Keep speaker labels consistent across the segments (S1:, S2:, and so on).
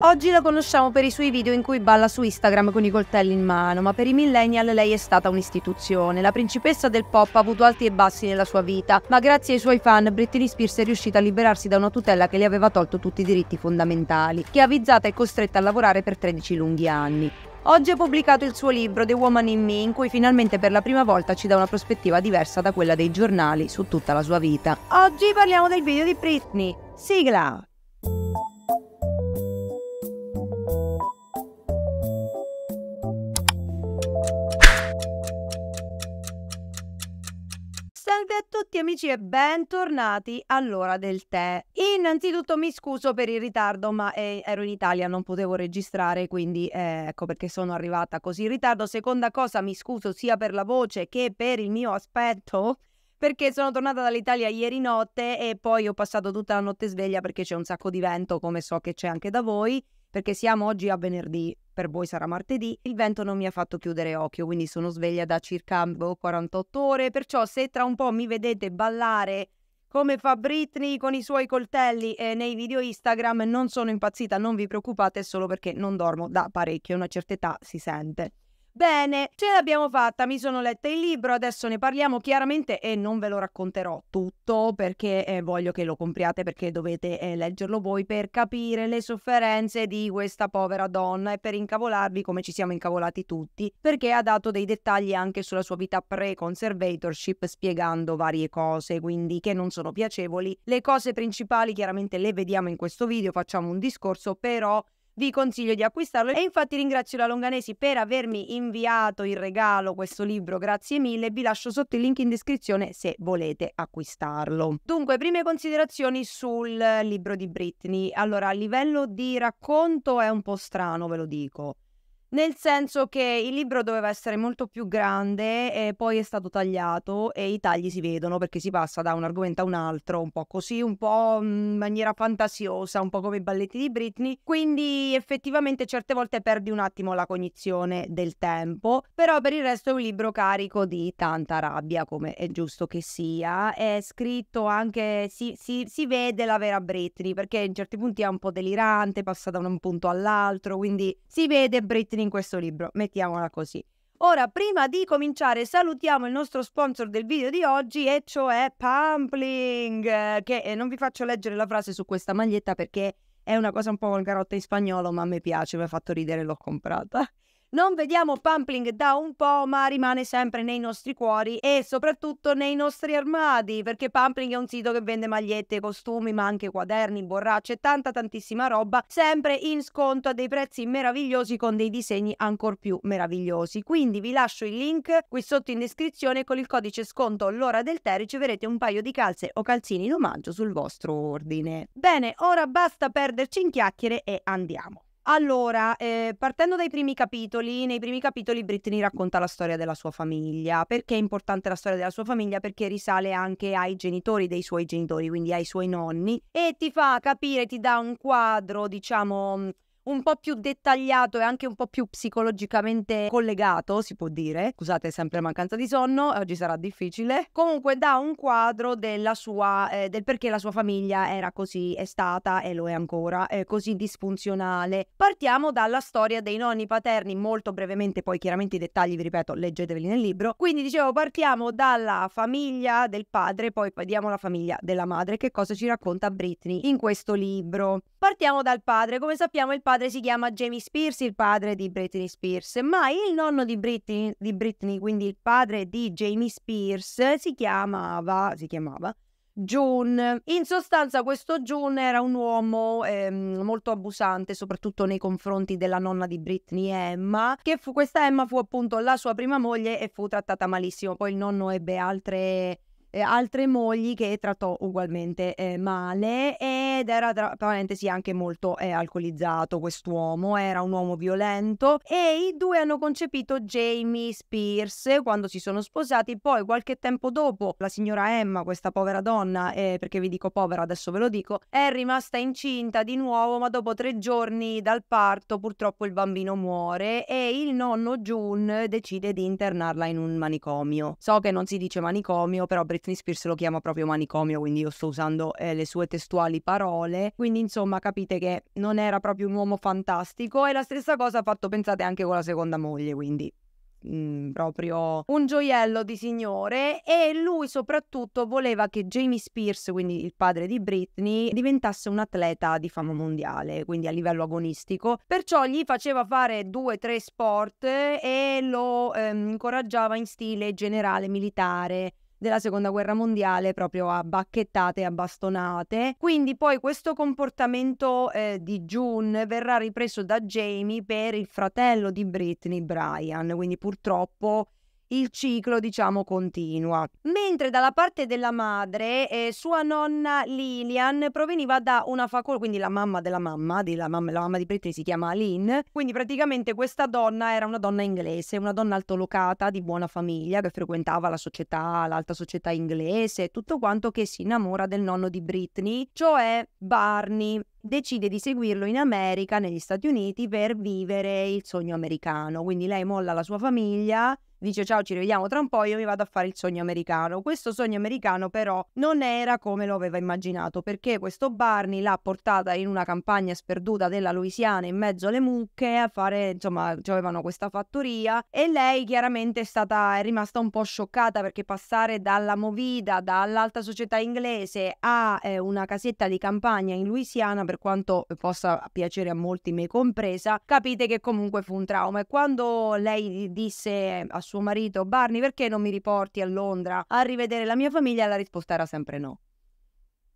S1: Oggi la conosciamo per i suoi video in cui balla su Instagram con i coltelli in mano, ma per i millennial lei è stata un'istituzione. La principessa del pop ha avuto alti e bassi nella sua vita, ma grazie ai suoi fan Britney Spears è riuscita a liberarsi da una tutela che le aveva tolto tutti i diritti fondamentali, che avvizzata e costretta a lavorare per 13 lunghi anni. Oggi ha pubblicato il suo libro The Woman in Me, in cui finalmente per la prima volta ci dà una prospettiva diversa da quella dei giornali su tutta la sua vita. Oggi parliamo del video di Britney. Sigla! Salve a tutti amici e bentornati all'ora del tè. Innanzitutto mi scuso per il ritardo, ma eh, ero in Italia, non potevo registrare, quindi eh, ecco perché sono arrivata così in ritardo. Seconda cosa, mi scuso sia per la voce che per il mio aspetto, perché sono tornata dall'Italia ieri notte e poi ho passato tutta la notte sveglia perché c'è un sacco di vento, come so che c'è anche da voi, perché siamo oggi a venerdì per voi sarà martedì, il vento non mi ha fatto chiudere occhio, quindi sono sveglia da circa 48 boh, ore, perciò se tra un po' mi vedete ballare come fa Britney con i suoi coltelli eh, nei video Instagram, non sono impazzita, non vi preoccupate, solo perché non dormo da parecchio, una certa età si sente. Bene, ce l'abbiamo fatta, mi sono letta il libro, adesso ne parliamo chiaramente e non ve lo racconterò tutto perché eh, voglio che lo compriate perché dovete eh, leggerlo voi per capire le sofferenze di questa povera donna e per incavolarvi come ci siamo incavolati tutti, perché ha dato dei dettagli anche sulla sua vita pre-conservatorship spiegando varie cose, quindi che non sono piacevoli. Le cose principali chiaramente le vediamo in questo video, facciamo un discorso, però vi consiglio di acquistarlo e infatti ringrazio la Longanesi per avermi inviato in regalo questo libro, grazie mille, vi lascio sotto il link in descrizione se volete acquistarlo. Dunque, prime considerazioni sul libro di Britney. Allora, a livello di racconto è un po' strano, ve lo dico nel senso che il libro doveva essere molto più grande e poi è stato tagliato e i tagli si vedono perché si passa da un argomento a un altro, un po' così, un po' mhmm, in maniera fantasiosa, un po' come i balletti di Britney. Quindi effettivamente certe volte perdi un attimo la cognizione del tempo, però per il resto è un libro carico di tanta rabbia come è giusto che sia. È scritto anche, si, si, si vede la vera Britney perché in certi punti è un po' delirante, passa da un punto all'altro, quindi si vede Britney utili in questo libro, mettiamola così. Ora, prima di cominciare, salutiamo il nostro sponsor del video di oggi, e cioè Pampling, che eh, non vi faccio leggere la frase su questa maglietta perché è una cosa un po' volgarotta in spagnolo, ma mi piace, mi ha fatto ridere e l'ho comprata. Non vediamo Pumpling da un po', ma rimane sempre nei nostri cuori e soprattutto nei nostri armadi, perché Pumpling è un sito che vende magliette, costumi, ma anche quaderni, borracce, tanta tantissima roba, sempre in sconto a dei prezzi meravigliosi con dei disegni ancora più meravigliosi. Quindi vi lascio il link qui sotto in descrizione con il codice sconto l'ora del tè riceverete un paio di calze o calzini in omaggio sul vostro ordine. Bene, ora basta perderci in chiacchiere e andiamo. Allora, eh, partendo dai primi capitoli, nei primi capitoli Britney racconta la storia della sua famiglia. Perché è importante la storia della sua famiglia? Perché risale anche ai genitori dei suoi genitori, quindi ai suoi nonni, e ti fa capire, ti dà un quadro, diciamo un po' più dettagliato e anche un po' più psicologicamente collegato, si può dire. Scusate sempre mancanza di sonno, oggi sarà difficile. Comunque dà un quadro sua, eh, del perché la sua famiglia era così, è stata e lo è ancora, è eh, così disfunzionale. Partiamo dalla storia dei nonni paterni, molto brevemente, poi chiaramente i dettagli, vi ripeto, leggeteveli nel libro. Quindi dicevo, partiamo dalla famiglia del padre, poi vediamo la famiglia della madre, che cosa ci racconta Britney in questo libro. Partiamo dal padre. Come sappiamo, il padre si chiama Jamie Spears, il padre di Britney Spears, ma il nonno di Britney, di Britney quindi il padre di Jamie Spears, si chiamava, si chiamava June. In sostanza, questo June era un uomo ehm, molto abusante, soprattutto nei confronti della nonna di Britney, Emma, che fu, questa Emma fu appunto la sua prima moglie e fu trattata malissimo. Poi il nonno ebbe altre eh, altre mogli che trattò ugualmente eh, male ed era tra parentesi anche molto eh, alcolizzato quest'uomo, era un uomo violento e i due hanno concepito Jamie Spears quando si sono sposati, poi qualche tempo dopo la signora Emma, questa povera donna, eh, perché vi dico povera adesso ve lo dico, è rimasta incinta di nuovo ma dopo tre giorni dal parto purtroppo il bambino muore e il nonno June decide di internarla in un manicomio. So che non si dice manicomio, però per Britney Spears lo chiama proprio manicomio, quindi io sto usando eh, le sue testuali parole. Quindi insomma capite che non era proprio un uomo fantastico e la stessa cosa ha fatto, pensate, anche con la seconda moglie, quindi Mm, proprio un gioiello di signore e lui soprattutto voleva che Jamie Spears, quindi il padre di Britney, diventasse un atleta di fama mondiale, quindi a livello agonistico, perciò gli faceva fare due o tre sport e lo ehm, incoraggiava in stile generale militare della seconda guerra mondiale proprio a bacchettate e a bastonate. Quindi poi questo comportamento eh, di June verrà ripreso da Jamie per il fratello di Britney, Brian, quindi purtroppo il ciclo, diciamo, continua. Mentre dalla parte della madre, eh, sua nonna Lillian proveniva da una facoltà, quindi la mamma della mamma, di la, mamma, la mamma di Britney si chiama Lynn, quindi praticamente questa donna era una donna inglese, una donna altolocata di buona famiglia che frequentava la società, l'alta società inglese, tutto quanto che si innamora del nonno di Britney, cioè Barney decide di seguirlo in America, negli Stati Uniti, per vivere il sogno americano. Quindi lei molla la sua famiglia dice ciao ci rivediamo tra un po', io mi vado a fare il sogno americano. Questo sogno americano però non era come lo aveva immaginato perché questo Barney l'ha portata in una campagna sperduta della Louisiana in mezzo alle mucche a fare, insomma, avevano questa fattoria e lei chiaramente è stata, è rimasta un po' scioccata perché passare dalla movida, dall'alta società inglese a eh, una casetta di campagna in Louisiana, per quanto possa piacere a molti, me compresa, capite che comunque fu un trauma e quando lei disse a suo marito, Barney, perché non mi riporti a Londra a rivedere la mia famiglia? La risposta era sempre no.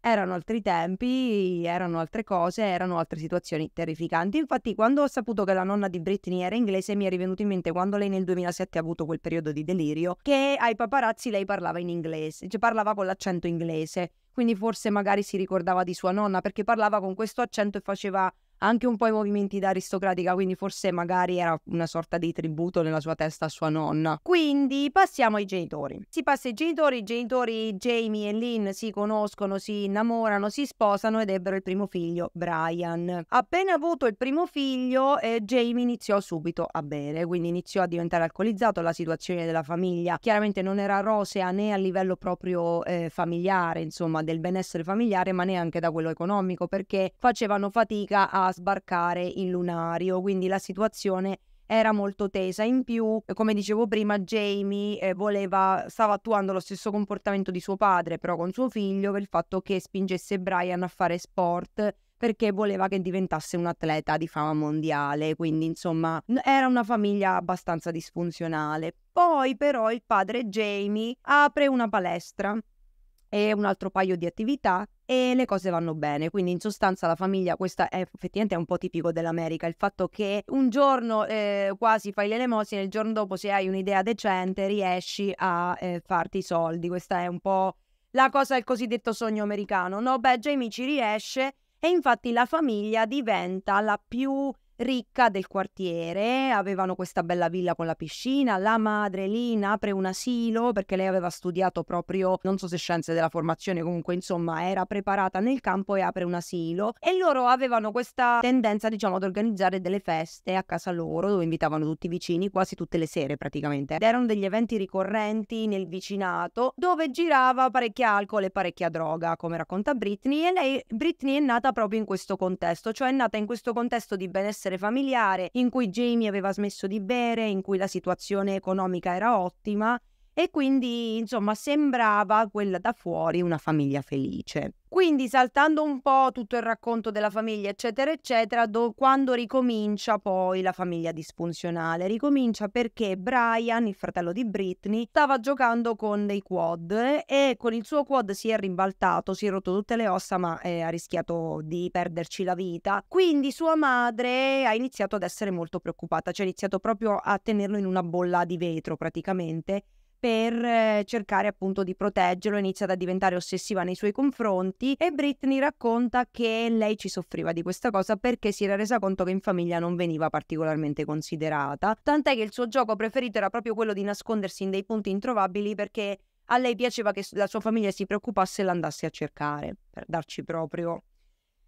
S1: Erano altri tempi, erano altre cose, erano altre situazioni terrificanti. Infatti, quando ho saputo che la nonna di Britney era inglese, mi è rivenuto in mente quando lei nel 2007 ha avuto quel periodo di delirio, che ai paparazzi lei parlava in inglese, cioè parlava con l'accento inglese. Quindi forse magari si ricordava di sua nonna perché parlava con questo accento e faceva anche un po' i movimenti da aristocratica, quindi forse magari era una sorta di tributo nella sua testa a sua nonna. Quindi passiamo ai genitori. Si passa ai genitori, i genitori Jamie e Lynn si conoscono, si innamorano, si sposano ed ebbero il primo figlio, Brian. Appena avuto il primo figlio, eh, Jamie iniziò subito a bere, quindi iniziò a diventare alcolizzato, la situazione della famiglia chiaramente non era rosea né a livello proprio eh, familiare, insomma del benessere familiare, ma neanche da quello economico, perché facevano fatica a sbarcare il lunario, quindi la situazione era molto tesa. In più, eh, come dicevo prima, Jamie eh, voleva, stava attuando lo stesso comportamento di suo padre, però con suo figlio, per il fatto che spingesse Brian a fare sport perché voleva che diventasse un atleta di fama mondiale, quindi insomma era una famiglia abbastanza disfunzionale. Poi però il padre Jamie apre una palestra e un altro paio di attività e le cose vanno bene. Quindi in sostanza la famiglia, questa è effettivamente è un po' tipico dell'America, il fatto che un giorno eh, quasi fai l'elemosina, e il giorno dopo se hai un'idea decente riesci a eh, farti i soldi. Questa è un po' la cosa del cosiddetto sogno americano. No, beh, Jamie ci riesce e infatti la famiglia diventa la più ricca del quartiere, avevano questa bella villa con la piscina, la madre Lina apre un asilo perché lei aveva studiato proprio, non so se scienze della formazione, comunque insomma era preparata nel campo e apre un asilo e loro avevano questa tendenza diciamo ad organizzare delle feste a casa loro dove invitavano tutti i vicini quasi tutte le sere praticamente ed erano degli eventi ricorrenti nel vicinato dove girava parecchia alcol e parecchia droga come racconta Britney e lei Britney è nata proprio in questo contesto cioè è nata in questo contesto di benessere benessere familiare in cui Jamie aveva smesso di bere, in cui la situazione economica era ottima e quindi insomma sembrava quella da fuori una famiglia felice. Quindi saltando un po' tutto il racconto della famiglia, eccetera, eccetera, do, quando ricomincia poi la famiglia disfunzionale? Ricomincia perché Brian, il fratello di Britney, stava giocando con dei quad e con il suo quad si è rimbaltato, si è rotto tutte le ossa ma eh, ha rischiato di perderci la vita. Quindi sua madre ha iniziato ad essere molto preoccupata, cioè ha iniziato proprio a tenerlo in una bolla di vetro praticamente per eh, cercare appunto di proteggerlo, inizia a diventare ossessiva nei suoi confronti e Britney racconta che lei ci soffriva di questa cosa perché si era resa conto che in famiglia non veniva particolarmente considerata, tant'è che il suo gioco preferito era proprio quello di nascondersi in dei punti introvabili perché a lei piaceva che la sua famiglia si preoccupasse e l'andasse a cercare, per darci proprio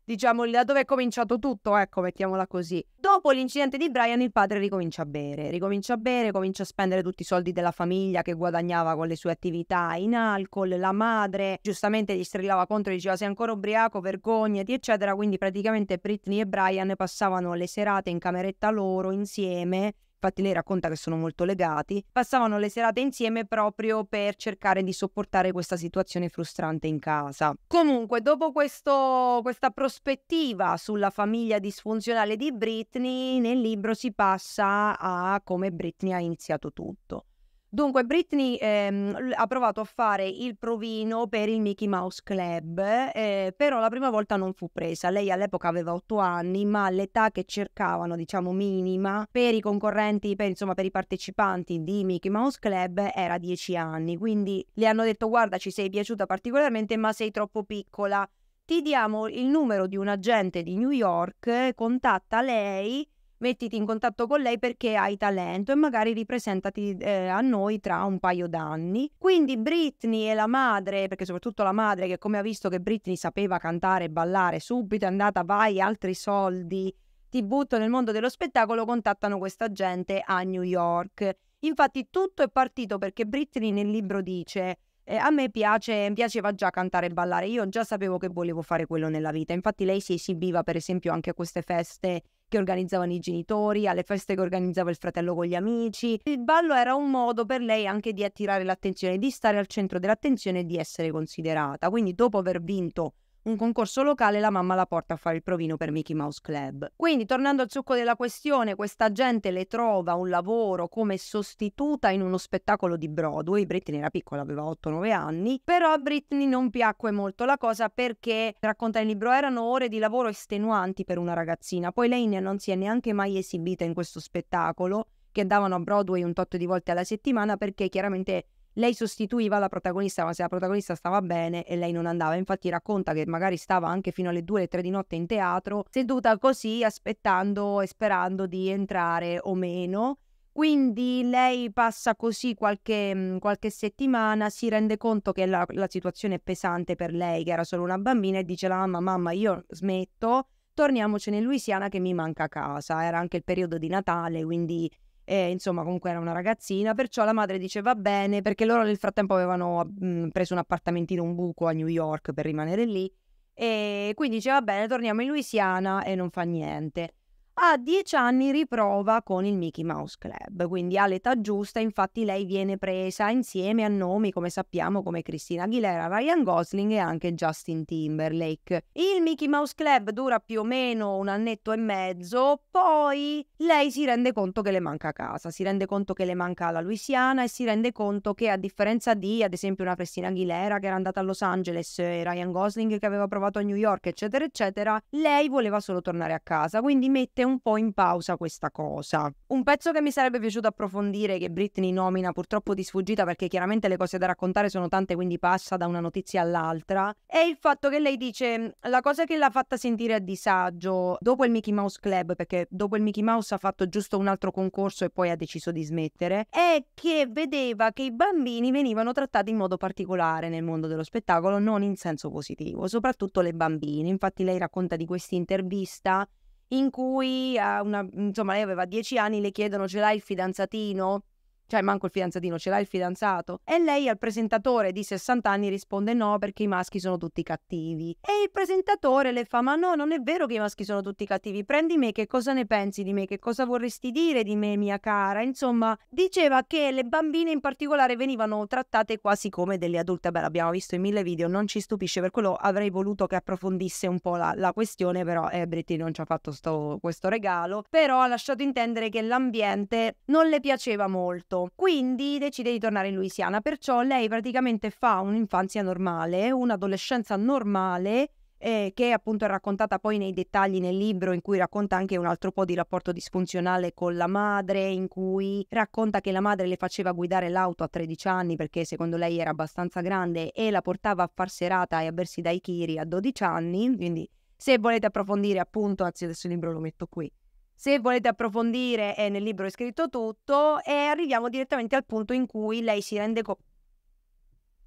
S1: diciamo, da dove è cominciato tutto, ecco, mettiamola così. Dopo l'incidente di Brian, il padre ricomincia a bere, ricomincia a bere, comincia a spendere tutti i soldi della famiglia che guadagnava con le sue attività in alcol, la madre giustamente gli strillava contro e diceva sei ancora ubriaco, vergognati, eccetera, quindi praticamente Britney e Brian passavano le serate in cameretta loro insieme infatti lei racconta che sono molto legati, passavano le serate insieme proprio per cercare di sopportare questa situazione frustrante in casa. Comunque, dopo questo, questa prospettiva sulla famiglia disfunzionale di Britney, nel libro si passa a come Britney ha iniziato tutto. Dunque, Britney ehm, ha provato a fare il provino per il Mickey Mouse Club, eh, però la prima volta non fu presa. Lei all'epoca aveva 8 anni, ma l'età che cercavano, diciamo minima, per i concorrenti, per, insomma per i partecipanti di Mickey Mouse Club era 10 anni. Quindi le hanno detto guarda ci sei piaciuta particolarmente, ma sei troppo piccola. Ti diamo il numero di un agente di New York, contatta lei mettiti in contatto con lei perché hai talento e magari ripresentati eh, a noi tra un paio d'anni. Quindi Britney e la madre, perché soprattutto la madre che come ha visto che Britney sapeva cantare e ballare, subito è andata vai altri soldi, ti butto nel mondo dello spettacolo, contattano questa gente a New York. Infatti tutto è partito perché Britney nel libro dice eh, a me piace, piaceva già cantare e ballare, io già sapevo che volevo fare quello nella vita, infatti lei si esibiva per esempio anche a queste feste che organizzavano i genitori, alle feste che organizzava il fratello con gli amici. Il ballo era un modo per lei anche di attirare l'attenzione, di stare al centro dell'attenzione e di essere considerata. Quindi dopo aver vinto un concorso locale la mamma la porta a fare il provino per Mickey Mouse Club. Quindi, tornando al succo della questione, questa gente le trova un lavoro come sostituta in uno spettacolo di Broadway. Britney era piccola, aveva 8-9 anni, però a Britney non piacque molto la cosa perché, racconta il libro, erano ore di lavoro estenuanti per una ragazzina. Poi lei non si è neanche mai esibita in questo spettacolo che andavano a Broadway un tot di volte alla settimana perché chiaramente lei sostituiva la protagonista, ma se la protagonista stava bene e lei non andava. Infatti racconta che magari stava anche fino alle 2 o 3 di notte in teatro, seduta così aspettando e sperando di entrare o meno. Quindi lei passa così qualche, mm, qualche settimana, si rende conto che la, la situazione è pesante per lei, che era solo una bambina, e dice alla mamma, mamma, io smetto, torniamocene in Louisiana che mi manca casa. Era anche il periodo di Natale, quindi e, insomma, comunque era una ragazzina, perciò la madre dice va bene, perché loro nel frattempo avevano mh, mhmm, preso un appartamentino, un buco a New York per rimanere lì. E quindi dice va bene, torniamo in Louisiana e non fa niente. A 10 anni riprova con il Mickey Mouse Club, quindi ha l'età giusta, infatti lei viene presa insieme a nomi come sappiamo come Christina Aguilera, Ryan Gosling e anche Justin Timberlake. Il Mickey Mouse Club dura più o meno un annetto e mezzo, poi lei si rende conto che le manca casa, si rende conto che le manca la Louisiana e si rende conto che a differenza di ad esempio una Christina Aguilera che era andata a Los Angeles e eh, Ryan Gosling che aveva provato a New York eccetera eccetera, lei voleva solo tornare a casa, quindi mette un po' in pausa questa cosa. Un pezzo che mi sarebbe piaciuto approfondire, che Britney nomina purtroppo di sfuggita perché chiaramente le cose da raccontare sono tante, quindi passa da una notizia all'altra, è il fatto che lei dice la cosa che l'ha fatta sentire a disagio dopo il Mickey Mouse Club, perché dopo il Mickey Mouse ha fatto giusto un altro concorso e poi ha deciso di smettere, è che vedeva che i bambini venivano trattati in modo particolare nel mondo dello spettacolo, non in senso positivo, soprattutto le bambine. Infatti lei racconta di questa intervista in cui, una, insomma, lei aveva dieci anni, le chiedono ce l'hai il fidanzatino? Cioè, manco il fidanzatino, ce l'ha il fidanzato? E lei al presentatore di 60 anni risponde no perché i maschi sono tutti cattivi. E il presentatore le fa ma no, non è vero che i maschi sono tutti cattivi, prendi me, che cosa ne pensi di me, che cosa vorresti dire di me mia cara? Insomma, diceva che le bambine in particolare venivano trattate quasi come delle adulte. Beh, l'abbiamo visto in mille video, non ci stupisce, per quello avrei voluto che approfondisse un po' la, la questione, però eh, non ci ha fatto sto, questo regalo, però ha lasciato intendere che l'ambiente non le piaceva molto stato. Quindi decide di tornare in Louisiana, perciò lei praticamente fa un'infanzia normale, un'adolescenza normale eh, che appunto è raccontata poi nei dettagli nel libro in cui racconta anche un altro po' di rapporto disfunzionale con la madre, in cui racconta che la madre le faceva guidare l'auto a 13 anni perché secondo lei era abbastanza grande e la portava a far serata e a bersi dai kiri a 12 anni, quindi se volete approfondire appunto, anzi adesso il libro lo metto qui, se volete approfondire, eh, nel libro è scritto tutto e eh, arriviamo direttamente al punto in cui lei si rende conto.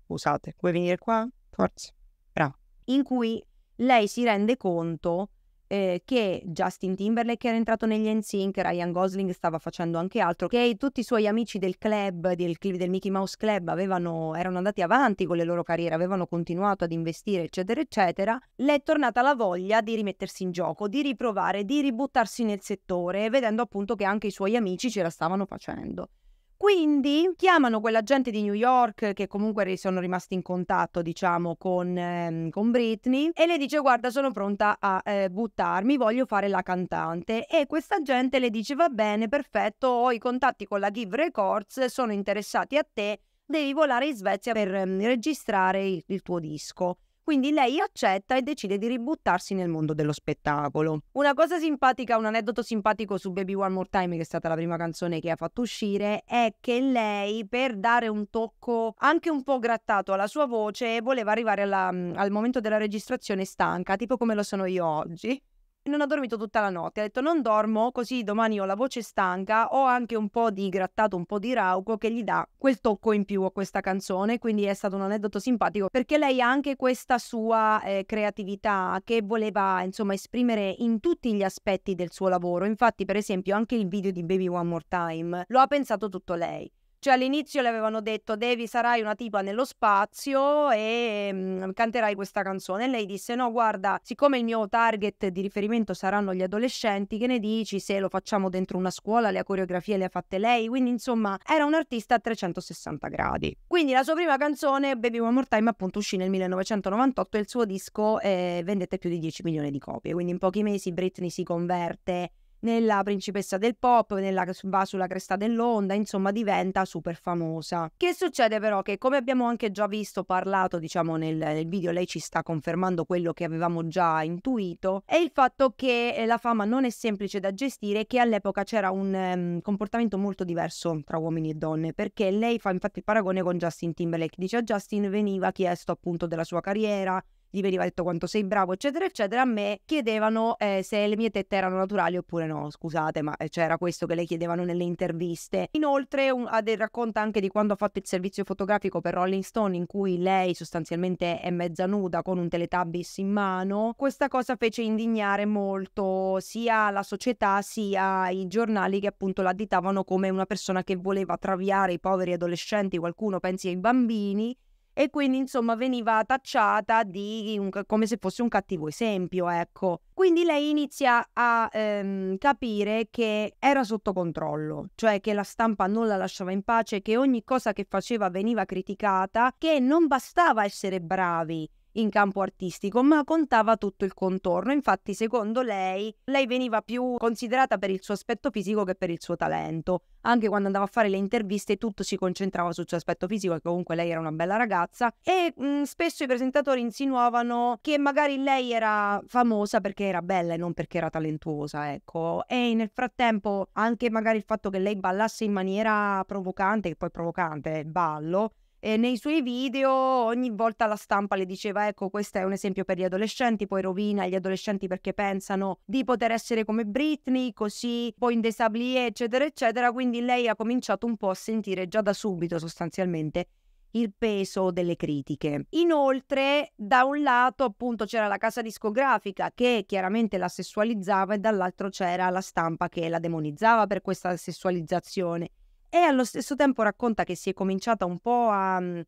S1: Scusate, vuoi venire qua? Forza. Bravo. In cui lei si rende conto eh, che Justin Timberlake era entrato negli NSYNC, Ryan Gosling stava facendo anche altro, che tutti i suoi amici del club, del, del Mickey Mouse Club, avevano, erano andati avanti con le loro carriere, avevano continuato ad investire, eccetera, eccetera, le è tornata la voglia di rimettersi in gioco, di riprovare, di ributtarsi nel settore, vedendo appunto che anche i suoi amici ce la stavano facendo. Quindi chiamano quell'agente di New York che comunque sono rimasti in contatto, diciamo, con, ehm, con Britney e le dice guarda sono pronta a eh, buttarmi, voglio fare la cantante e questa gente le dice va bene, perfetto, ho i contatti con la Give Records, sono interessati a te, devi volare in Svezia per ehm, registrare il, il tuo disco. Quindi lei accetta e decide di ributtarsi nel mondo dello spettacolo. Una cosa simpatica, un aneddoto simpatico su Baby One More Time, che è stata la prima canzone che ha fatto uscire, è che lei, per dare un tocco anche un po' grattato alla sua voce, voleva arrivare alla, al momento della registrazione stanca, tipo come lo sono io oggi non ha dormito tutta la notte. ha detto non dormo così domani ho la voce stanca, ho anche un po' di grattato, un po' di rauco che gli dà quel tocco in più a questa canzone, quindi è stato un aneddoto simpatico perché lei ha anche questa sua eh, creatività che voleva insomma esprimere in tutti gli aspetti del suo lavoro. Infatti per esempio anche il video di Baby One More Time lo ha pensato tutto lei. Cioè all'inizio le avevano detto Devi sarai una tipa nello spazio e mh, mhmm, canterai questa canzone e lei disse no guarda siccome il mio target di riferimento saranno gli adolescenti che ne dici se lo facciamo dentro una scuola le coreografie le ha fatte lei quindi insomma era un artista a 360 gradi. Quindi la sua prima canzone Baby One More Time appunto uscì nel 1998 e il suo disco eh, vendette più di 10 milioni di copie quindi in pochi mesi Britney si converte nella principessa del pop, nella, va sulla cresta dell'onda, insomma diventa super famosa. Che succede però che come abbiamo anche già visto, parlato diciamo nel, nel, video, lei ci sta confermando quello che avevamo già intuito, è il fatto che eh, la fama non è semplice da gestire e che all'epoca c'era un um, comportamento molto diverso tra uomini e donne, perché lei fa infatti il paragone con Justin Timberlake, dice a Justin veniva chiesto appunto della sua carriera, gli veniva detto quanto sei bravo, eccetera, eccetera, a me chiedevano eh, se le mie tette erano naturali oppure no. Scusate, ma eh, c'era cioè, questo che le chiedevano nelle interviste. Inoltre, un, Ade racconta anche di quando ha fatto il servizio fotografico per Rolling Stone, in cui lei sostanzialmente è mezza nuda con un Teletubbies in mano. Questa cosa fece indignare molto sia la società sia i giornali che appunto la ditavano come una persona che voleva traviare i poveri adolescenti, qualcuno pensi ai bambini e quindi insomma veniva tacciata di un, come se fosse un cattivo esempio, ecco. Quindi lei inizia a ehm, capire che era sotto controllo, cioè che la stampa non la lasciava in pace, che ogni cosa che faceva veniva criticata, che non bastava essere bravi, in campo artistico, ma contava tutto il contorno. Infatti, secondo lei, lei veniva più considerata per il suo aspetto fisico che per il suo talento. Anche quando andava a fare le interviste, tutto si concentrava sul suo aspetto fisico, che comunque lei era una bella ragazza. E mh, mm, spesso i presentatori insinuavano che magari lei era famosa perché era bella e non perché era talentuosa, ecco. E nel frattempo, anche magari il fatto che lei ballasse in maniera provocante, che poi provocante è il ballo, e nei suoi video ogni volta la stampa le diceva ecco questo è un esempio per gli adolescenti, poi rovina gli adolescenti perché pensano di poter essere come Britney, così poi in desablie eccetera eccetera, quindi lei ha cominciato un po' a sentire già da subito sostanzialmente il peso delle critiche. Inoltre, da un lato, appunto, c'era la casa discografica che chiaramente la sessualizzava e dall'altro c'era la stampa che la demonizzava per questa sessualizzazione e allo stesso tempo racconta che si è cominciata un po' a... Mm,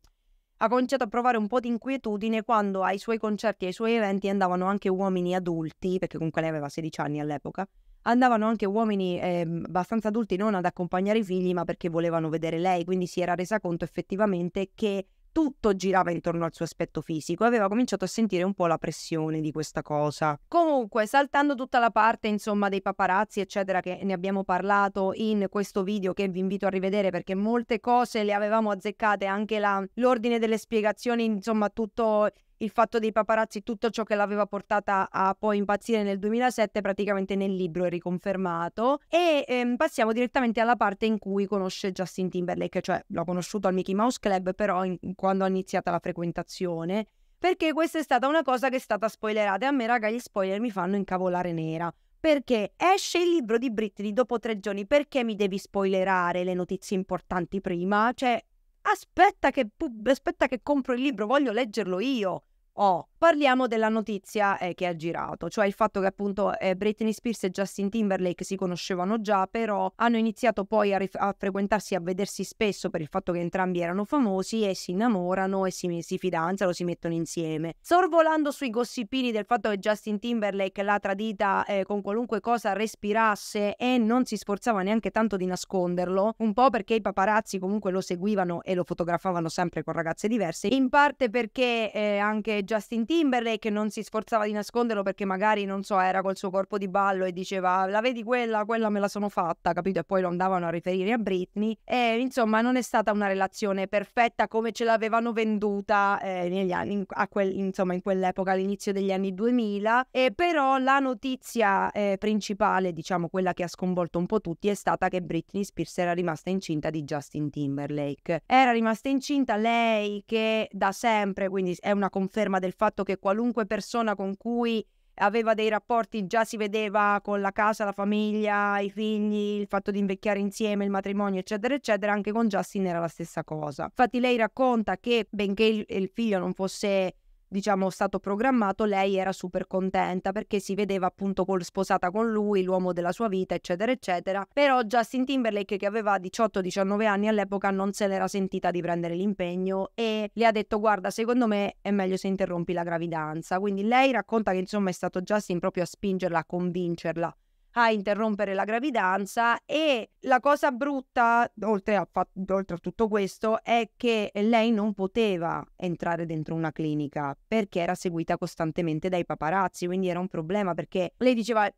S1: ha cominciato a provare un po' di inquietudine quando ai suoi concerti, ai suoi eventi andavano anche uomini adulti, perché comunque lei aveva 16 anni all'epoca, andavano anche uomini eh, abbastanza adulti non ad accompagnare i figli ma perché volevano vedere lei, quindi si era resa conto effettivamente che tutto girava intorno al suo aspetto fisico aveva cominciato a sentire un po' la pressione di questa cosa. Comunque, saltando tutta la parte, insomma, dei paparazzi, eccetera, che ne abbiamo parlato in questo video che vi invito a rivedere perché molte cose le avevamo azzeccate, anche la, l'ordine delle spiegazioni, insomma, tutto il fatto dei paparazzi, tutto ciò che l'aveva portata a poi impazzire nel 2007, praticamente nel libro è riconfermato. E ehm, passiamo direttamente alla parte in cui conosce Justin Timberlake, cioè l'ho conosciuto al Mickey Mouse Club, però in, quando ha iniziata la frequentazione. Perché questa è stata una cosa che è stata spoilerata e a me, raga, gli spoiler mi fanno incavolare nera. Perché esce il libro di Britney dopo tre giorni, perché mi devi spoilerare le notizie importanti prima? Cioè, aspetta che, aspetta che compro il libro, voglio leggerlo io. all. Parliamo della notizia eh, che ha girato, cioè il fatto che appunto eh, Britney Spears e Justin Timberlake si conoscevano già, però hanno iniziato poi a, rif- a, frequentarsi, a vedersi spesso per il fatto che entrambi erano famosi e si innamorano e si, si fidanzano, si mettono insieme. Sorvolando sui gossipini del fatto che Justin Timberlake l'ha tradita eh, con qualunque cosa respirasse e non si sforzava neanche tanto di nasconderlo, un po' perché i paparazzi comunque lo seguivano e lo fotografavano sempre con ragazze diverse, in parte perché eh, anche Justin Timberlake non si sforzava di nasconderlo perché magari, non so, era col suo corpo di ballo e diceva la vedi quella, quella me la sono fatta, capito? E poi lo andavano a riferire a Britney. E insomma non è stata una relazione perfetta come ce l'avevano venduta eh, negli anni, in, quel, insomma in quell'epoca, all'inizio degli anni 2000. E però la notizia eh, principale, diciamo quella che ha sconvolto un po' tutti, è stata che Britney Spears era rimasta incinta di Justin Timberlake. Era rimasta incinta lei che da sempre, quindi è una conferma del fatto fatto che qualunque persona con cui aveva dei rapporti già si vedeva con la casa, la famiglia, i figli, il fatto di invecchiare insieme, il matrimonio, eccetera, eccetera, anche con Justin era la stessa cosa. Infatti lei racconta che benché il, il figlio non fosse diciamo, stato programmato, lei era super contenta perché si vedeva appunto col, sposata con lui, l'uomo della sua vita, eccetera, eccetera. Però Justin Timberlake, che aveva 18-19 anni all'epoca, non se l'era sentita di prendere l'impegno e le ha detto: Guarda, secondo me è meglio se interrompi la gravidanza. Quindi lei racconta che insomma è stato Justin proprio a spingerla, a convincerla a interrompere la gravidanza e la cosa brutta, oltre a, oltre a, tutto questo, è che lei non poteva entrare dentro una clinica perché era seguita costantemente dai paparazzi, quindi era un problema perché lei diceva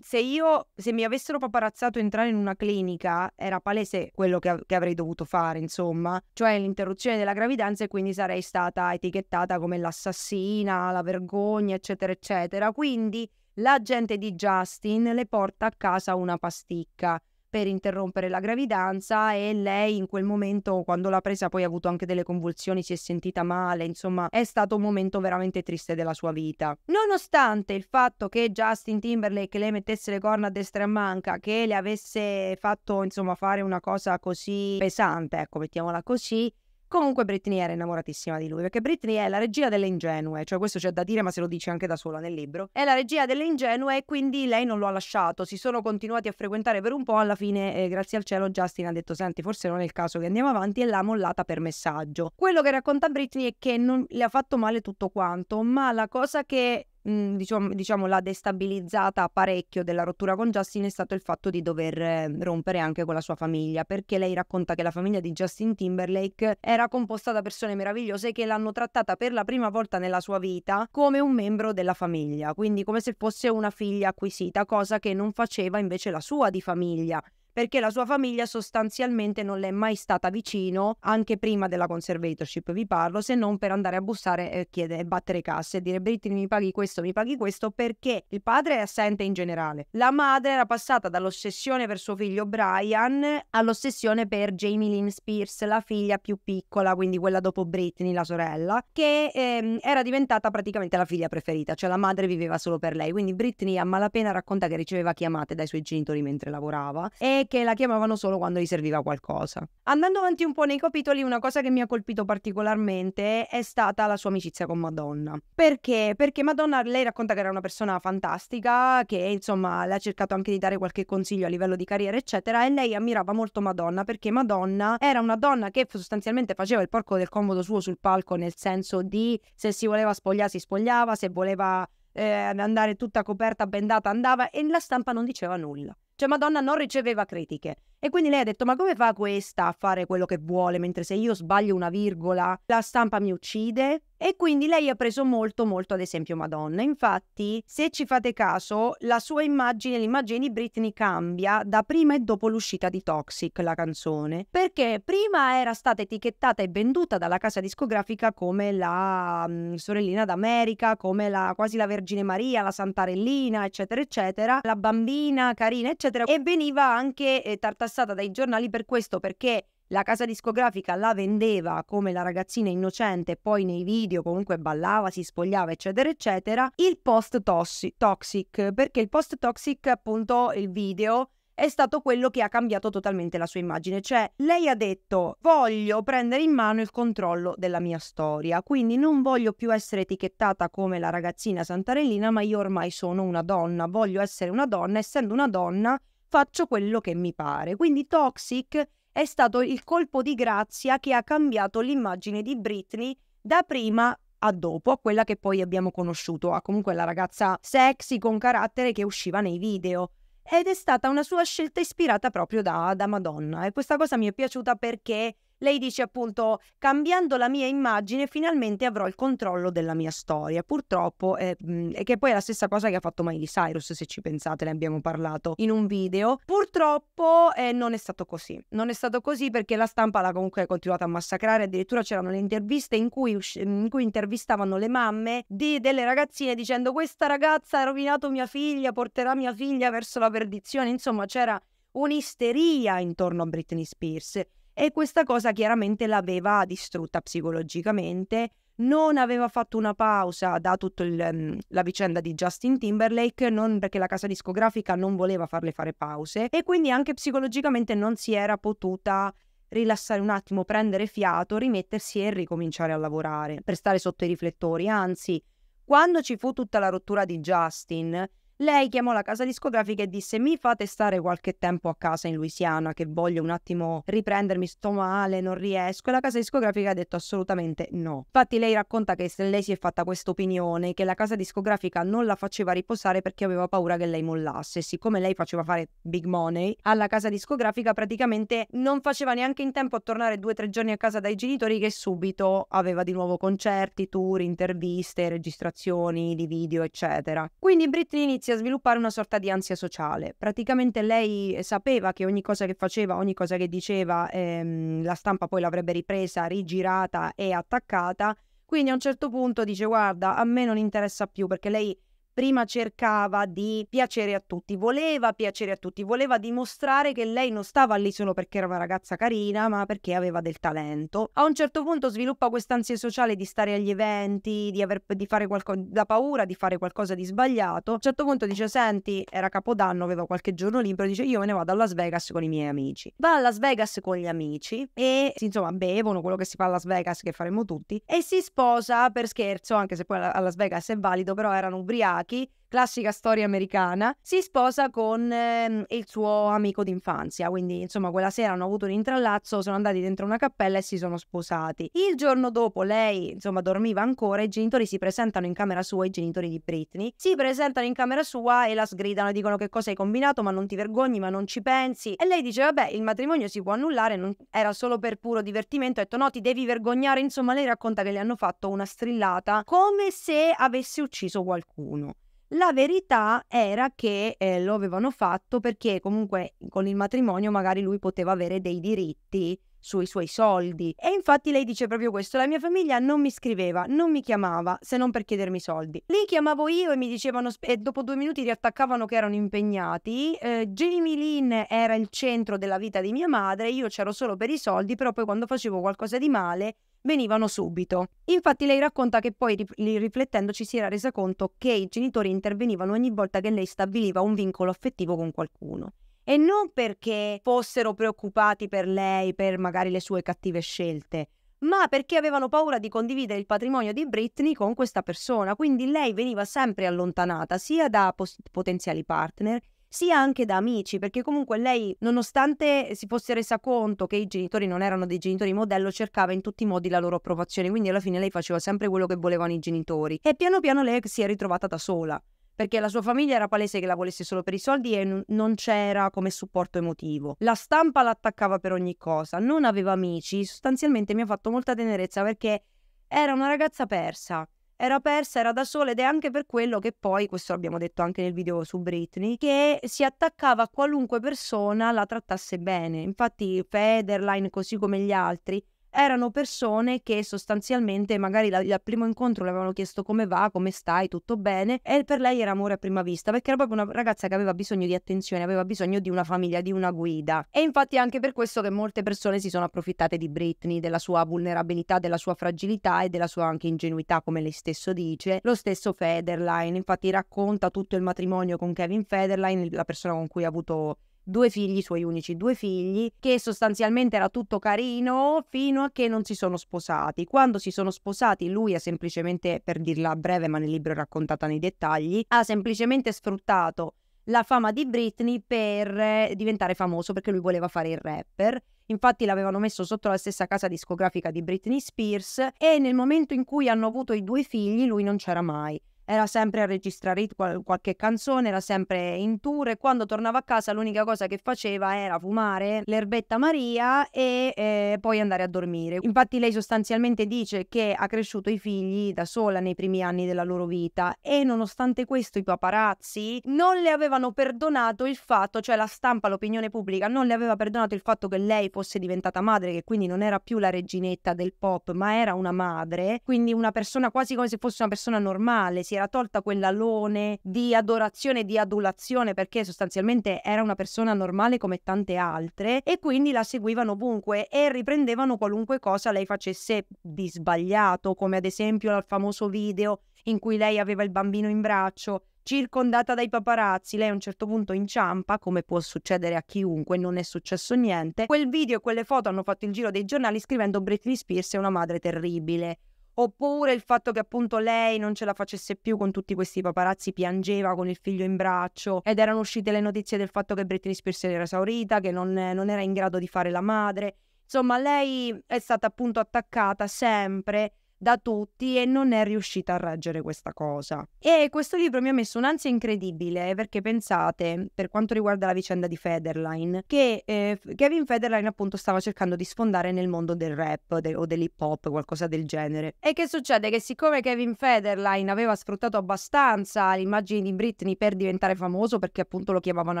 S1: se io, se mi avessero paparazzato entrare in una clinica era palese quello che, av- che avrei dovuto fare, insomma, cioè l'interruzione della gravidanza e quindi sarei stata etichettata come l'assassina, la vergogna, eccetera, eccetera. Quindi L'agente di Justin le porta a casa una pasticca per interrompere la gravidanza e lei in quel momento, quando l'ha presa, poi ha avuto anche delle convulsioni, si è sentita male, insomma è stato un momento veramente triste della sua vita. Nonostante il fatto che Justin Timberlake le mettesse le corna a destra e a manca, che le avesse fatto insomma fare una cosa così pesante, ecco mettiamola così, Comunque Britney era innamoratissima di lui, perché Britney è la regia delle ingenue, cioè questo c'è da dire ma se lo dice anche da sola nel libro, è la regia delle ingenue e quindi lei non lo ha lasciato, si sono continuati a frequentare per un po', alla fine eh, grazie al cielo Justin ha detto senti forse non è il caso che andiamo avanti e l'ha mollata per messaggio. Quello che racconta Britney è che non le ha fatto male tutto quanto, ma la cosa che diciamo, diciamo, l'ha destabilizzata parecchio della rottura con Justin è stato il fatto di dover ehm, rompere anche con la sua famiglia, perché lei racconta che la famiglia di Justin Timberlake era composta da persone meravigliose che l'hanno trattata per la prima volta nella sua vita come un membro della famiglia, quindi come se fosse una figlia acquisita, cosa che non faceva invece la sua di famiglia perché la sua famiglia sostanzialmente non le è mai stata vicino, anche prima della conservatorship vi parlo, se non per andare a bussare e chiedere, battere casse e dire Britney mi paghi questo, mi paghi questo, perché il padre è assente in generale. La madre era passata dall'ossessione per suo figlio Brian all'ossessione per Jamie Lynn Spears, la figlia più piccola, quindi quella dopo Britney, la sorella, che ehm, era diventata praticamente la figlia preferita, cioè la madre viveva solo per lei, quindi Britney a malapena racconta che riceveva chiamate dai suoi genitori mentre lavorava e e che la chiamavano solo quando gli serviva qualcosa. Andando avanti un po' nei capitoli, una cosa che mi ha colpito particolarmente è stata la sua amicizia con Madonna. Perché? Perché Madonna, lei racconta che era una persona fantastica, che insomma le ha cercato anche di dare qualche consiglio a livello di carriera, eccetera, e lei ammirava molto Madonna perché Madonna era una donna che sostanzialmente faceva il porco del comodo suo sul palco, nel senso di se si voleva spogliare si spogliava, se voleva eh, andare tutta coperta, bendata, andava e la stampa non diceva nulla. Cioè Madonna non riceveva critiche. E quindi lei ha detto: Ma come fa questa a fare quello che vuole? Mentre se io sbaglio una virgola, la stampa mi uccide. E quindi lei ha preso molto, molto ad esempio Madonna. Infatti, se ci fate caso, la sua immagine, l'immagine di Britney cambia da prima e dopo l'uscita di Toxic, la canzone. Perché prima era stata etichettata e venduta dalla casa discografica come la mh, mm, sorellina d'America, come la, quasi la Vergine Maria, la Santarellina, eccetera, eccetera, la bambina carina, eccetera. E veniva anche eh, tartassata passata dai giornali per questo, perché la casa discografica la vendeva come la ragazzina innocente, poi nei video comunque ballava, si spogliava, eccetera, eccetera. Il post toxic, perché il post toxic, appunto, il video è stato quello che ha cambiato totalmente la sua immagine, cioè lei ha detto voglio prendere in mano il controllo della mia storia, quindi non voglio più essere etichettata come la ragazzina santarellina, ma io ormai sono una donna, voglio essere una donna, essendo una donna faccio quello che mi pare. Quindi Toxic è stato il colpo di grazia che ha cambiato l'immagine di Britney da prima a dopo, a quella che poi abbiamo conosciuto, a comunque la ragazza sexy con carattere che usciva nei video. Ed è stata una sua scelta ispirata proprio da, da Madonna e questa cosa mi è piaciuta perché lei dice appunto, cambiando la mia immagine finalmente avrò il controllo della mia storia. Purtroppo, eh, mhmm, che poi è la stessa cosa che ha fatto Miley Cyrus, se ci pensate, ne abbiamo parlato in un video. Purtroppo eh, non è stato così. Non è stato così perché la stampa l'ha comunque continuata a massacrare, addirittura c'erano le interviste in cui, in cui intervistavano le mamme di, delle ragazzine dicendo questa ragazza ha rovinato mia figlia, porterà mia figlia verso la perdizione. Insomma, c'era un'isteria intorno a Britney Spears e questa cosa chiaramente l'aveva distrutta psicologicamente. Non aveva fatto una pausa da tutta mm, la vicenda di Justin Timberlake, non perché la casa discografica non voleva farle fare pause e quindi anche psicologicamente non si era potuta rilassare un attimo, prendere fiato, rimettersi e ricominciare a lavorare, per stare sotto i riflettori. Anzi, quando ci fu tutta la rottura di Justin, lei chiamò la casa discografica e disse mi fate stare qualche tempo a casa in Louisiana che voglio un attimo riprendermi, sto male, non riesco. E la casa discografica ha detto assolutamente no. Infatti lei racconta che lei si è fatta questa opinione, che la casa discografica non la faceva riposare perché aveva paura che lei mollasse. Siccome lei faceva fare big money alla casa discografica, praticamente non faceva neanche in tempo a tornare due o tre giorni a casa dai genitori che subito aveva di nuovo concerti, tour, interviste, registrazioni di video, eccetera. Quindi Britney inizia a sviluppare una sorta di ansia sociale. Praticamente lei sapeva che ogni cosa che faceva, ogni cosa che diceva, ehm, la stampa poi l'avrebbe ripresa, rigirata e attaccata. Quindi a un certo punto dice guarda, a me non interessa più perché lei prima cercava di piacere a tutti, voleva piacere a tutti, voleva dimostrare che lei non stava lì solo perché era una ragazza carina, ma perché aveva del talento. A un certo punto sviluppa quest'ansia sociale di stare agli eventi, di, aver, di fare qualcosa, la paura di fare qualcosa di sbagliato. A un certo punto dice, senti, era capodanno, avevo qualche giorno libero, dice, io me ne vado a Las Vegas con i miei amici. Va a Las Vegas con gli amici e, insomma, bevono quello che si fa a Las Vegas, che faremo tutti, e si sposa per scherzo, anche se poi a Las Vegas è valido, però erano ubriachi aquí classica storia americana, si sposa con eh, il suo amico d'infanzia. Quindi, insomma, quella sera hanno avuto un intrallazzo, sono andati dentro una cappella e si sono sposati. Il giorno dopo lei, insomma, dormiva ancora e i genitori si presentano in camera sua, i genitori di Britney, si presentano in camera sua e la sgridano e dicono che cosa hai combinato, ma non ti vergogni, ma non ci pensi. E lei dice, vabbè, il matrimonio si può annullare, non... era solo per puro divertimento, ha detto no, ti devi vergognare, insomma, lei racconta che le hanno fatto una strillata come se avesse ucciso qualcuno. La verità era che eh, lo avevano fatto perché comunque con il matrimonio magari lui poteva avere dei diritti sui suoi soldi. E infatti lei dice proprio questo, la mia famiglia non mi scriveva, non mi chiamava, se non per chiedermi soldi. Li chiamavo io e mi dicevano, e dopo due minuti riattaccavano che erano impegnati. Eh, Jamie Lynn era il centro della vita di mia madre, io c'ero solo per i soldi, però poi quando facevo qualcosa di male venivano subito. Infatti lei racconta che poi riflettendoci si era resa conto che i genitori intervenivano ogni volta che lei stabiliva un vincolo affettivo con qualcuno. E non perché fossero preoccupati per lei, per magari le sue cattive scelte, ma perché avevano paura di condividere il patrimonio di Britney con questa persona, quindi lei veniva sempre allontanata sia da pos- potenziali partner sia anche da amici, perché comunque lei, nonostante si fosse resa conto che i genitori non erano dei genitori modello, cercava in tutti i modi la loro approvazione, quindi alla fine lei faceva sempre quello che volevano i genitori. E piano piano lei si è ritrovata da sola perché la sua famiglia era palese che la volesse solo per i soldi e n- non c'era come supporto emotivo. La stampa l'attaccava per ogni cosa, non aveva amici, sostanzialmente mi ha fatto molta tenerezza perché era una ragazza persa era persa, era da sola ed è anche per quello che poi, questo l'abbiamo detto anche nel video su Britney, che si attaccava a qualunque persona la trattasse bene. Infatti Federline, così come gli altri, erano persone che sostanzialmente magari al primo incontro le avevano chiesto come va, come stai, tutto bene e per lei era amore a prima vista perché era proprio una ragazza che aveva bisogno di attenzione, aveva bisogno di una famiglia, di una guida e infatti è anche per questo che molte persone si sono approfittate di Britney, della sua vulnerabilità, della sua fragilità e della sua anche ingenuità come lei stesso dice, lo stesso Federline infatti racconta tutto il matrimonio con Kevin Federline, la persona con cui ha avuto due figli, i suoi unici due figli, che sostanzialmente era tutto carino fino a che non si sono sposati. Quando si sono sposati, lui ha semplicemente, per dirla a breve, ma nel libro è raccontata nei dettagli, ha semplicemente sfruttato la fama di Britney per eh, diventare famoso perché lui voleva fare il rapper. Infatti l'avevano messo sotto la stessa casa discografica di Britney Spears e nel momento in cui hanno avuto i due figli lui non c'era mai era sempre a registrare qualche canzone, era sempre in tour e quando tornava a casa l'unica cosa che faceva era fumare l'erbetta Maria e eh, poi andare a dormire. Infatti lei sostanzialmente dice che ha cresciuto i figli da sola nei primi anni della loro vita e nonostante questo i paparazzi non le avevano perdonato il fatto, cioè la stampa, l'opinione pubblica non le aveva perdonato il fatto che lei fosse diventata madre, che quindi non era più la reginetta del pop, ma era una madre, quindi una persona quasi come se fosse una persona normale, si era tolta quell'alone di adorazione, di adulazione, perché sostanzialmente era una persona normale come tante altre e quindi la seguivano ovunque e riprendevano qualunque cosa lei facesse di sbagliato, come ad esempio il famoso video in cui lei aveva il bambino in braccio circondata dai paparazzi, lei a un certo punto inciampa, come può succedere a chiunque, non è successo niente. Quel video e quelle foto hanno fatto il giro dei giornali scrivendo Britney Spears è una madre terribile oppure il fatto che appunto lei non ce la facesse più con tutti questi paparazzi, piangeva con il figlio in braccio ed erano uscite le notizie del fatto che Britney Spears era esaurita, che non, non era in grado di fare la madre. Insomma, lei è stata appunto attaccata sempre da tutti e non è riuscita a reggere questa cosa. E questo libro mi ha messo un'ansia incredibile perché pensate, per quanto riguarda la vicenda di Federline, che eh, Kevin Federline appunto stava cercando di sfondare nel mondo del rap de- o dell'hip hop, qualcosa del genere. E che succede? Che siccome Kevin Federline aveva sfruttato abbastanza l'immagine di Britney per diventare famoso perché appunto lo chiamavano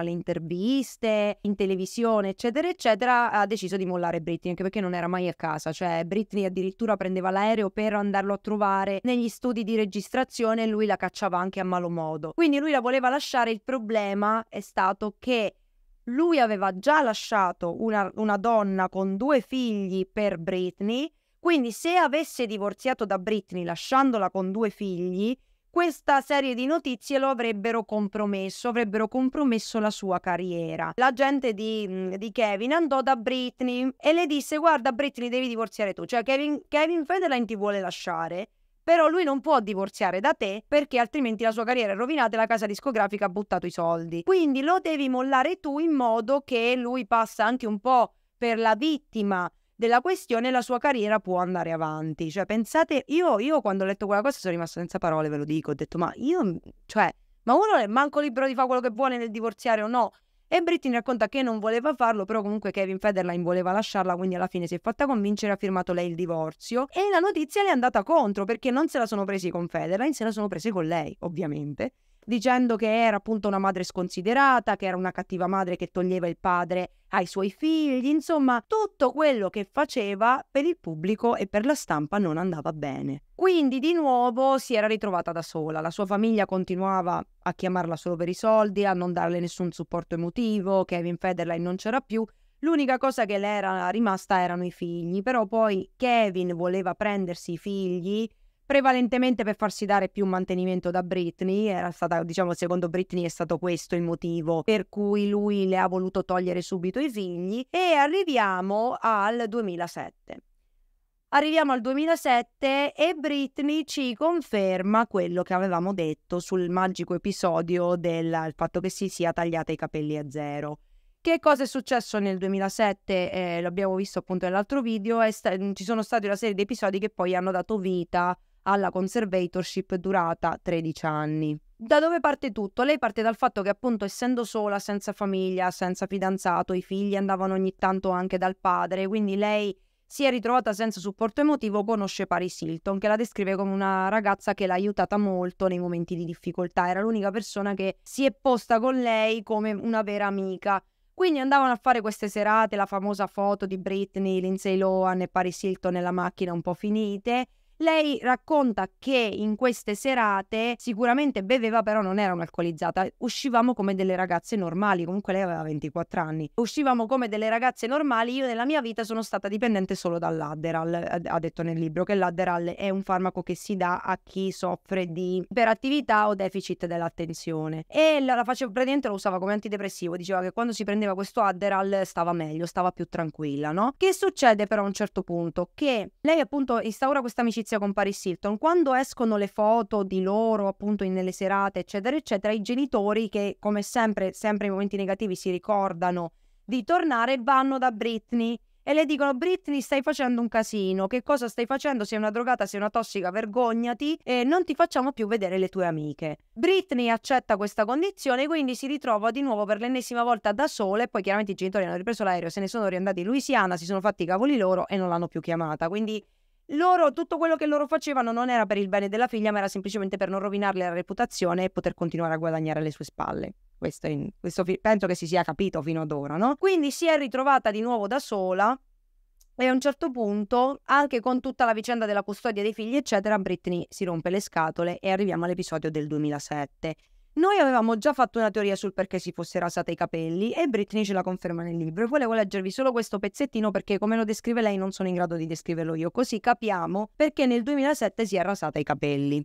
S1: alle interviste, in televisione, eccetera, eccetera, ha deciso di mollare Britney anche perché non era mai a casa, cioè Britney addirittura prendeva l'aereo per per andarlo a trovare negli studi di registrazione e lui la cacciava anche a malo modo. Quindi lui la voleva lasciare, il problema è stato che lui aveva già lasciato una, una donna con due figli per Britney, quindi se avesse divorziato da Britney lasciandola con due figli, questa serie di notizie lo avrebbero compromesso, avrebbero compromesso la sua carriera. L'agente di, mm, di Kevin andò da Britney e le disse guarda Britney devi divorziare tu, cioè Kevin, Kevin Federline ti vuole lasciare però lui non può divorziare da te perché altrimenti la sua carriera è rovinata e la casa discografica ha buttato i soldi. Quindi lo devi mollare tu in modo che lui passa anche un po' per la vittima della questione la sua carriera può andare avanti. Cioè, pensate, io, io quando ho letto quella cosa sono rimasta senza parole, ve lo dico, ho detto, ma io, mhmm, cioè, ma uno è manco libero di fare quello che vuole nel divorziare o no. E Britney racconta che non voleva farlo, però comunque Kevin Federline voleva lasciarla, quindi alla fine si è fatta convincere, ha firmato lei il divorzio e la notizia le è andata contro perché non se la sono presi con Federline, se la sono presi con lei, ovviamente dicendo che era appunto una madre sconsiderata, che era una cattiva madre che toglieva il padre ai suoi figli, insomma tutto quello che faceva per il pubblico e per la stampa non andava bene. Quindi di nuovo si era ritrovata da sola, la sua famiglia continuava a chiamarla solo per i soldi, a non darle nessun supporto emotivo, Kevin Federline non c'era più. L'unica cosa che le era rimasta erano i figli, però poi Kevin voleva prendersi i figli prevalentemente per farsi dare più mantenimento da Britney, era stata, diciamo, secondo Britney è stato questo il motivo per cui lui le ha voluto togliere subito i figli e arriviamo al 2007. Arriviamo al 2007 e Britney ci conferma quello che avevamo detto sul magico episodio del fatto che si sia tagliata i capelli a zero. Che cosa è successo nel 2007? Eh, l'abbiamo visto appunto nell'altro video, sta- ci sono stati una serie di episodi che poi hanno dato vita alla conservatorship durata 13 anni. Da dove parte tutto? Lei parte dal fatto che appunto essendo sola, senza famiglia, senza fidanzato, i figli andavano ogni tanto anche dal padre, quindi lei si è ritrovata senza supporto emotivo, conosce Paris Hilton, che la descrive come una ragazza che l'ha aiutata molto nei momenti di difficoltà, era l'unica persona che si è posta con lei come una vera amica. Quindi andavano a fare queste serate, la famosa foto di Britney, Lindsay Lohan e Paris Hilton nella macchina un po' finite, lei racconta che in queste serate sicuramente beveva, però non era un'alcolizzata. Uscivamo come delle ragazze normali, comunque lei aveva 24 anni. Uscivamo come delle ragazze normali. Io nella mia vita sono stata dipendente solo dall'Adderal, ha detto nel libro che l'Adderal è un farmaco che si dà a chi soffre di iperattività o deficit dell'attenzione. E la, la facevo praticamente lo usava come antidepressivo, diceva che quando si prendeva questo Adderal stava meglio, stava più tranquilla, no? Che succede però a un certo punto? Che lei appunto instaura questa amicizia amicizia con Paris Hilton, quando escono le foto di loro appunto nelle serate, eccetera, eccetera, i genitori che come sempre, sempre in momenti negativi si ricordano di tornare, vanno da Britney e le dicono Britney stai facendo un casino, che cosa stai facendo, sei una drogata, sei una tossica, vergognati e non ti facciamo più vedere le tue amiche. Britney accetta questa condizione e quindi si ritrova di nuovo per l'ennesima volta da sola e poi chiaramente i genitori hanno ripreso l'aereo, se ne sono riandati in Louisiana, si sono fatti i cavoli loro e non l'hanno più chiamata, quindi loro, tutto quello che loro facevano non era per il bene della figlia, ma era semplicemente per non rovinarle la reputazione e poter continuare a guadagnare alle sue spalle. Questo, in, questo fi- penso che si sia capito fino ad ora, no? Quindi si è ritrovata di nuovo da sola e a un certo punto, anche con tutta la vicenda della custodia dei figli, eccetera, Britney si rompe le scatole e arriviamo all'episodio del 2007. Noi avevamo già fatto una teoria sul perché si fosse rasata i capelli e Britney ce la conferma nel libro e volevo leggervi solo questo pezzettino perché come lo descrive lei non sono in grado di descriverlo io, così capiamo perché nel 2007 si è rasata i capelli.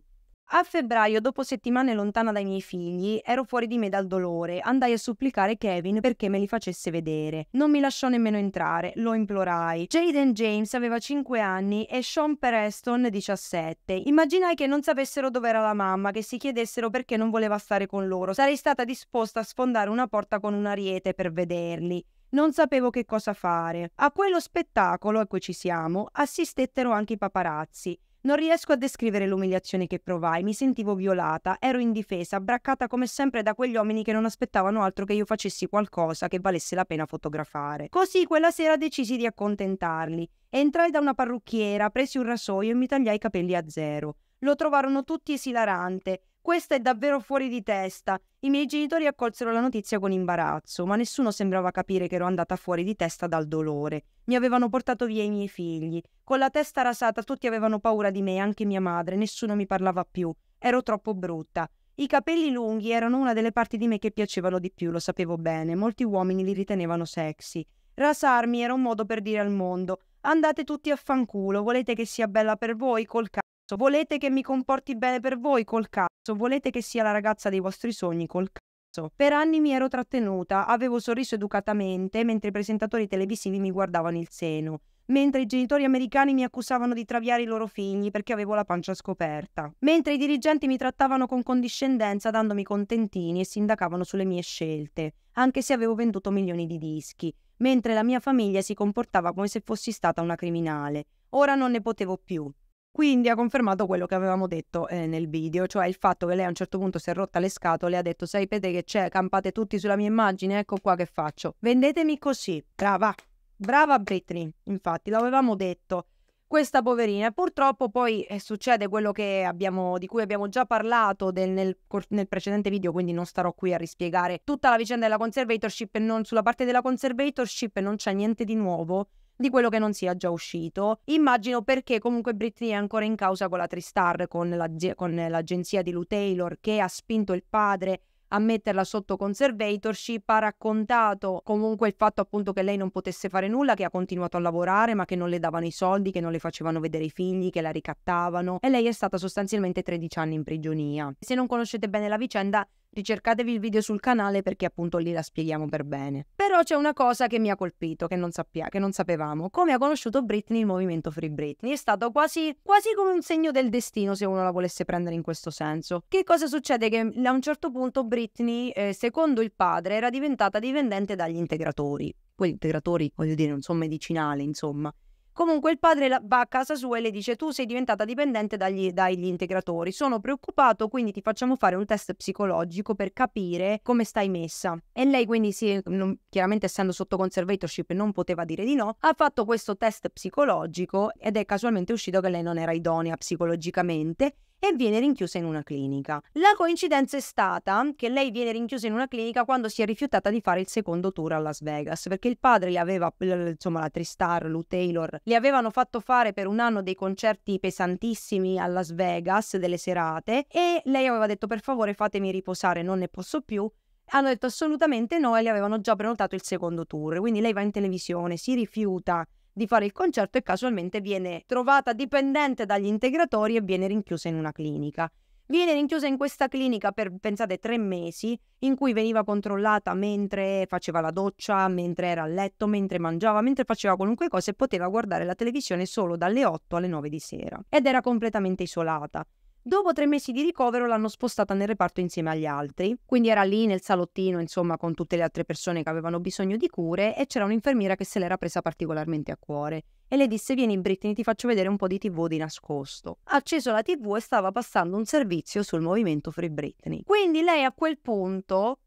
S1: A febbraio, dopo settimane lontana dai miei figli, ero fuori di me dal dolore. Andai a supplicare Kevin perché me li facesse vedere. Non mi lasciò nemmeno entrare, lo implorai. Jaden James aveva 5 anni e Sean Preston 17. Immaginai che non sapessero dove era la mamma, che si chiedessero perché non voleva stare con loro. Sarei stata disposta a sfondare una porta con un ariete per vederli. Non sapevo che cosa fare. A quello spettacolo, e qui ci siamo, assistettero anche i paparazzi. Non riesco a descrivere l'umiliazione che provai, mi sentivo violata, ero indifesa, braccata come sempre da quegli uomini che non aspettavano altro che io facessi qualcosa che valesse la pena fotografare. Così quella sera decisi di accontentarli. Entrai da una parrucchiera, presi un rasoio e mi tagliai i capelli a zero. Lo trovarono tutti esilarante. Questa è davvero fuori di testa. I miei genitori accolsero la notizia con imbarazzo, ma nessuno sembrava capire che ero andata fuori di testa dal dolore. Mi avevano portato via i miei figli. Con la testa rasata tutti avevano paura di me, anche mia madre, nessuno mi parlava più. Ero troppo brutta. I capelli lunghi erano una delle parti di me che piacevano di più, lo sapevo bene, molti uomini li ritenevano sexy. Rasarmi era un modo per dire al mondo: andate tutti a fanculo, volete che sia bella per voi col cazzo. Volete che mi comporti bene per voi col cazzo? Volete che sia la ragazza dei vostri sogni col cazzo? Per anni mi ero trattenuta, avevo sorriso educatamente mentre i presentatori televisivi mi guardavano il seno mentre i genitori americani mi accusavano di traviare i loro figli perché avevo la pancia scoperta, mentre i dirigenti mi trattavano con condiscendenza dandomi contentini e sindacavano sulle mie scelte, anche se avevo venduto milioni di dischi, mentre la mia famiglia si comportava come se fossi stata una criminale. Ora non ne potevo più. Quindi ha confermato quello che avevamo detto eh, nel video, cioè il fatto che lei a un certo punto si è rotta le scatole e ha detto sapete che c'è, campate tutti sulla mia immagine, ecco qua che faccio. Vendetemi così, brava, brava Britney, infatti l'avevamo detto. Questa poverina, purtroppo poi eh, succede quello abbiamo, di cui abbiamo già parlato del, nel, nel precedente video, quindi non starò qui a rispiegare tutta la vicenda della conservatorship e non sulla parte della conservatorship non c'è niente di nuovo di quello che non sia già uscito. Immagino perché comunque Britney è ancora in causa con la Tristar, con, l'ag- con l'agenzia di Lou Taylor che ha spinto il padre a metterla sotto conservatorship, ha raccontato comunque il fatto appunto che lei non potesse fare nulla, che ha continuato a lavorare ma che non le davano i soldi, che non le facevano vedere i figli, che la ricattavano e lei è stata sostanzialmente 13 anni in prigionia. Se non conoscete bene la vicenda, Ricercatevi il video sul canale perché appunto lì la spieghiamo per bene. Però c'è una cosa che mi ha colpito, che non, sappia, che non sapevamo. Come ha conosciuto Britney il movimento Free Britney? È stato quasi, quasi come un segno del destino se uno la volesse prendere in questo senso. Che cosa succede? Che a un certo punto Britney, eh, secondo il padre, era diventata dipendente dagli integratori. Quegli integratori, voglio dire, non sono medicinali, insomma. Comunque il padre va a casa sua e le dice tu sei diventata dipendente dagli, dagli integratori, sono preoccupato quindi ti facciamo fare un test psicologico per capire come stai messa. E lei quindi si, non, chiaramente essendo sotto conservatorship non poteva dire di no, ha fatto questo test psicologico ed è casualmente uscito che lei non era idonea psicologicamente e viene rinchiusa in una clinica. La coincidenza è stata che lei viene rinchiusa in una clinica quando si è rifiutata di fare il secondo tour a Las Vegas, perché il padre le aveva, insomma la Tristar, Lou Taylor, le avevano fatto fare per un anno dei concerti pesantissimi a Las Vegas, delle serate, e lei aveva detto per favore fatemi riposare, non ne posso più, hanno detto assolutamente no e le avevano già prenotato il secondo tour. Quindi lei va in televisione, si rifiuta di fare il concerto e casualmente viene trovata dipendente dagli integratori e viene rinchiusa in una clinica. Viene rinchiusa in questa clinica per, pensate, tre mesi, in cui veniva controllata mentre faceva la doccia, mentre era a letto, mentre mangiava, mentre faceva qualunque cosa e poteva guardare la televisione solo dalle 8 alle 9 di sera. Ed era completamente isolata. Dopo tre mesi di ricovero l'hanno spostata nel reparto insieme agli altri, quindi era lì nel salottino, insomma, con tutte le altre persone che avevano bisogno di cure e c'era un'infermiera che se l'era presa particolarmente a cuore e le disse vieni Brittany ti faccio vedere un po' di tv di nascosto. Ha acceso la tv e stava passando un servizio sul movimento Free Britney. Quindi lei a quel punto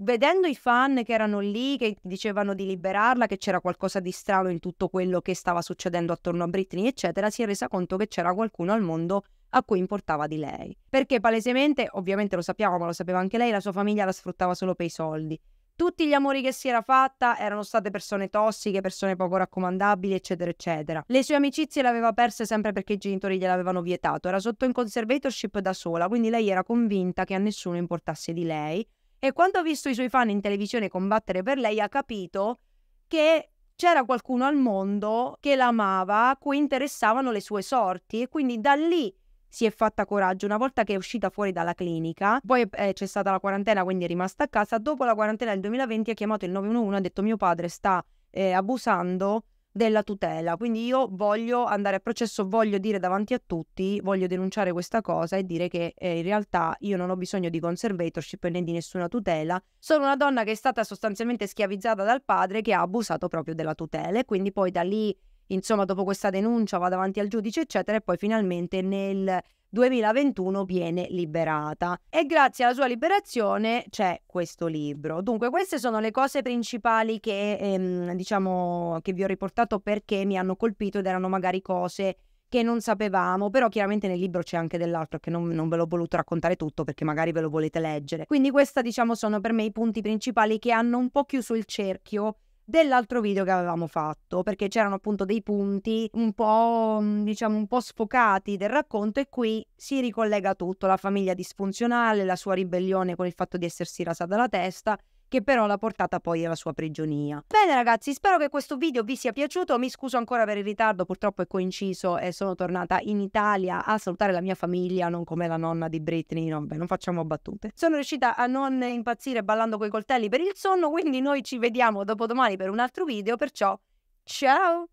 S1: vedendo i fan che erano lì, che dicevano di liberarla, che c'era qualcosa di strano in tutto quello che stava succedendo attorno a Britney, eccetera, si è resa conto che c'era qualcuno al mondo che a cui importava di lei. Perché palesemente, ovviamente lo sappiamo, ma lo sapeva anche lei, la sua famiglia la sfruttava solo per i soldi. Tutti gli amori che si era fatta erano state persone tossiche, persone poco raccomandabili, eccetera, eccetera. Le sue amicizie le aveva perse sempre perché i genitori gliel'avevano vietato. Era sotto in conservatorship da sola, quindi lei era convinta che a nessuno importasse di lei. E quando ha visto i suoi fan in televisione combattere per lei, ha capito che c'era qualcuno al mondo che l'amava, a cui interessavano le sue sorti. E quindi da lì si è fatta coraggio una volta che è uscita fuori dalla clinica, poi eh, c'è stata la quarantena, quindi è rimasta a casa. Dopo la quarantena del 2020 ha chiamato il 911 e ha detto mio padre sta eh, abusando della tutela, quindi io voglio andare a processo, voglio dire davanti a tutti, voglio denunciare questa cosa e dire che eh, in realtà io non ho bisogno di conservatorship né di nessuna tutela, sono una donna che è stata sostanzialmente schiavizzata dal padre che ha abusato proprio della tutela e quindi poi da lì insomma dopo questa denuncia va davanti al giudice eccetera e poi finalmente nel 2021 viene liberata e grazie alla sua liberazione c'è questo libro. Dunque queste sono le cose principali che ehm, diciamo che vi ho riportato perché mi hanno colpito ed erano magari cose che non sapevamo, però chiaramente nel libro c'è anche dell'altro che non, non ve l'ho voluto raccontare tutto perché magari ve lo volete leggere. Quindi questi diciamo sono per me i punti principali che hanno un po' chiuso il cerchio dell'altro video che avevamo fatto, perché c'erano appunto dei punti un po', mm, diciamo, un po' sfocati del racconto e qui si ricollega tutto, la famiglia disfunzionale, la sua ribellione con il fatto di essersi rasata la testa che però l'ha portata poi alla sua prigionia. Bene ragazzi, spero che questo video vi sia piaciuto, mi scuso ancora per il ritardo, purtroppo è coinciso e sono tornata in Italia a salutare la mia famiglia, non come la nonna di Britney, no, beh, non facciamo battute. Sono riuscita a non impazzire ballando coi coltelli per il sonno, quindi noi ci vediamo dopo domani per un altro video, perciò ciao!